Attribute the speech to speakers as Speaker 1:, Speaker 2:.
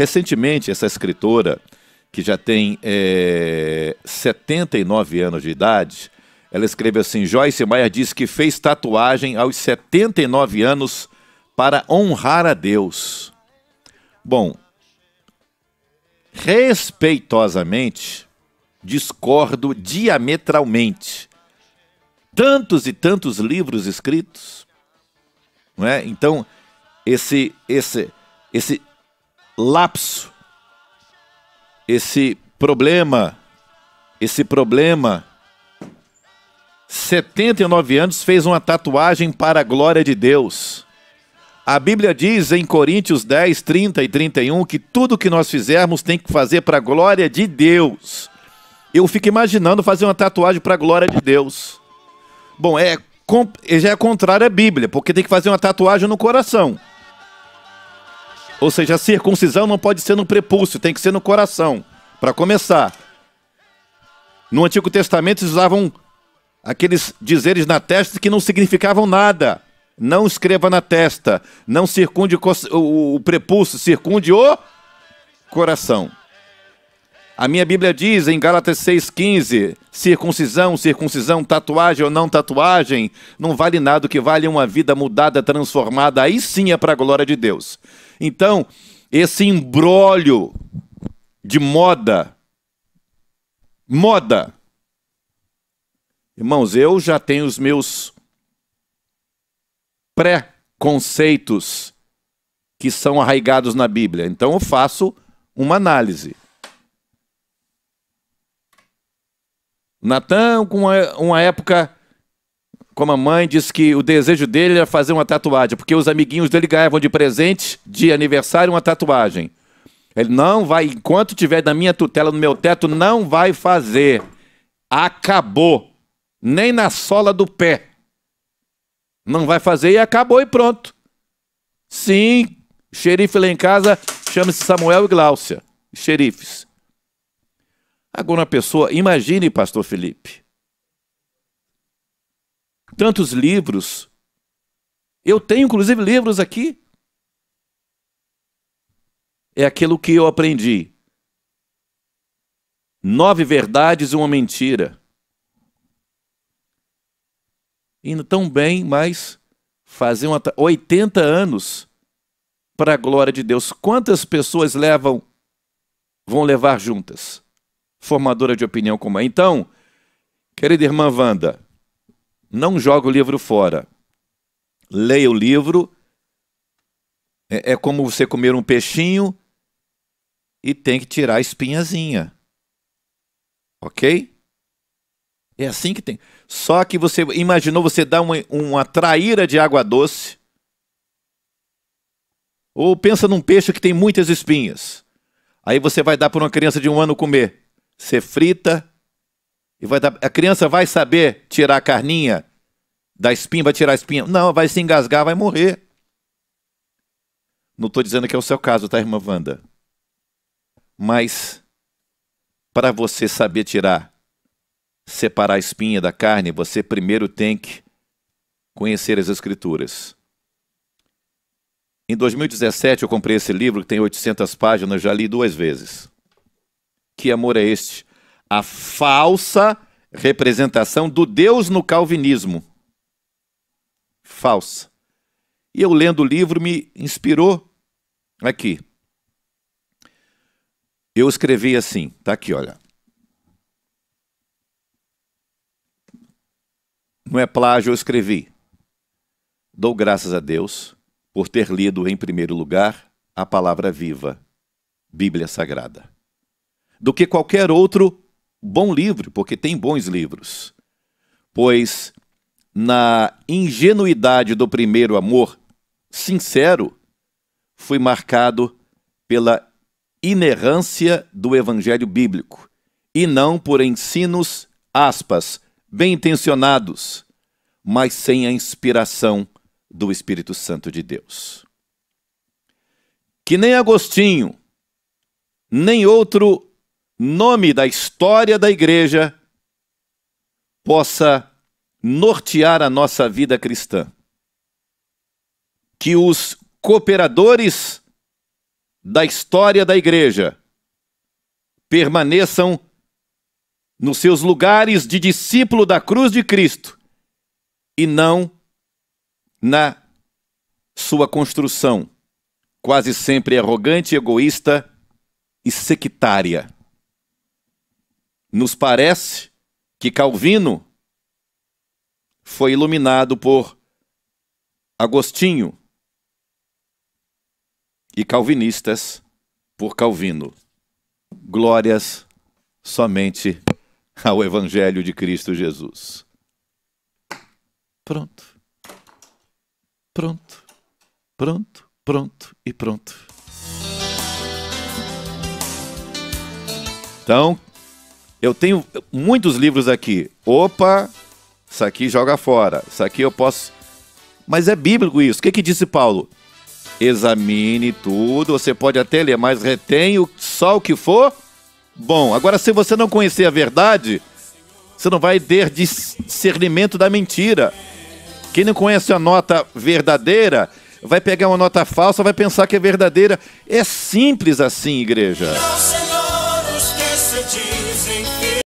Speaker 1: Recentemente, essa escritora, que já tem é, eh, 79 anos de idade, ela escreve assim: Joyce Meyer diz que fez tatuagem aos 79 anos para honrar a Deus. Bom, respeitosamente, discordo diametralmente. Tantos e tantos livros escritos, não é? Então, esse esse esse lapso, esse problema, esse problema. 79 anos fez uma tatuagem para a glória de Deus. A Bíblia diz em Coríntios 10, 30 e 31 que tudo que nós fizermos tem que fazer para a glória de Deus. Eu fico imaginando fazer uma tatuagem para a glória de Deus. Bom, é, já é contrário à Bíblia, porque tem que fazer uma tatuagem no coração. Ou seja, a circuncisão não pode ser no prepúcio, tem que ser no coração, para começar. No Antigo Testamento eles usavam aqueles dizeres na testa que não significavam nada. Não escreva na testa, não circunde o prepúcio, circunde o coração. A minha Bíblia diz em Gálatas 6,15: circuncisão, circuncisão, tatuagem ou não tatuagem, não vale nada, o que vale é uma vida mudada, transformada, aí sim é para a glória de Deus. Então, esse embrólio de moda, moda. Irmãos, eu já tenho os meus pré-conceitos que são arraigados na Bíblia. Então eu faço uma análise. Natan, com uma época como a mãe, disse que o desejo dele era fazer uma tatuagem, porque os amiguinhos dele ganhavam de presente de aniversário uma tatuagem. Ele não vai, enquanto tiver na minha tutela, no meu teto, não vai fazer. Acabou. Nem na sola do pé. Não vai fazer e acabou e pronto. Sim, xerife lá em casa chama-se Samuel e Gláucia, xerifes. Agora, uma pessoa, imagine, pastor Felipe, tantos livros. Eu tenho, inclusive, livros aqui. É aquilo que eu aprendi. Nove verdades e uma mentira. Indo tão bem, mas fazer uma, 80 anos para a glória de Deus. Quantas pessoas levam, vão levar juntas? Formadora de opinião como é. Então, querida irmã Wanda, não joga o livro fora. Leia o livro. É, é como você comer um peixinho e tem que tirar a espinhazinha. Ok? É assim que tem. Só que você imaginou você dar uma, uma traíra de água doce. Ou pensa num peixe que tem muitas espinhas. Aí você vai dar para uma criança de um ano comer. Você frita, e vai dar, a criança vai saber tirar a carninha da espinha, vai tirar a espinha. Não, vai se engasgar, vai morrer. Não estou dizendo que é o seu caso, tá, irmã Wanda? Mas para você saber tirar, separar a espinha da carne, você primeiro tem que conhecer as Escrituras. Em 2017 eu comprei esse livro que tem 800 páginas, já li duas vezes. Que amor é este a falsa representação do Deus no calvinismo. Falsa. E eu lendo o livro me inspirou aqui. Eu escrevi assim, tá aqui, olha. Não é plágio, eu escrevi. Dou graças a Deus por ter lido em primeiro lugar a palavra viva, Bíblia Sagrada, do que qualquer outro bom livro, porque tem bons livros. Pois na ingenuidade do primeiro amor sincero, fui marcado pela inerrância do evangelho bíblico e não por ensinos, aspas, bem intencionados, mas sem a inspiração do Espírito Santo de Deus. Que nem Agostinho, nem outro nome da história da igreja, possa nortear a nossa vida cristã. Que os cooperadores da história da igreja permaneçam nos seus lugares de discípulo da cruz de Cristo e não na sua construção, quase sempre arrogante, egoísta e sectária. Nos parece que Calvino foi iluminado por Agostinho e calvinistas por Calvino. Glórias somente ao Evangelho de Cristo Jesus. Pronto. Pronto. Pronto, pronto e pronto. Então, eu tenho muitos livros aqui. Opa, isso aqui joga fora. Isso aqui eu posso. Mas é bíblico isso. O que, que disse Paulo? Examine tudo, você pode até ler, mas retém só o que for bom. Agora, se você não conhecer a verdade, você não vai ter discernimento da mentira. Quem não conhece a nota verdadeira, vai pegar uma nota falsa, vai pensar que é verdadeira. É simples assim, igreja. Não,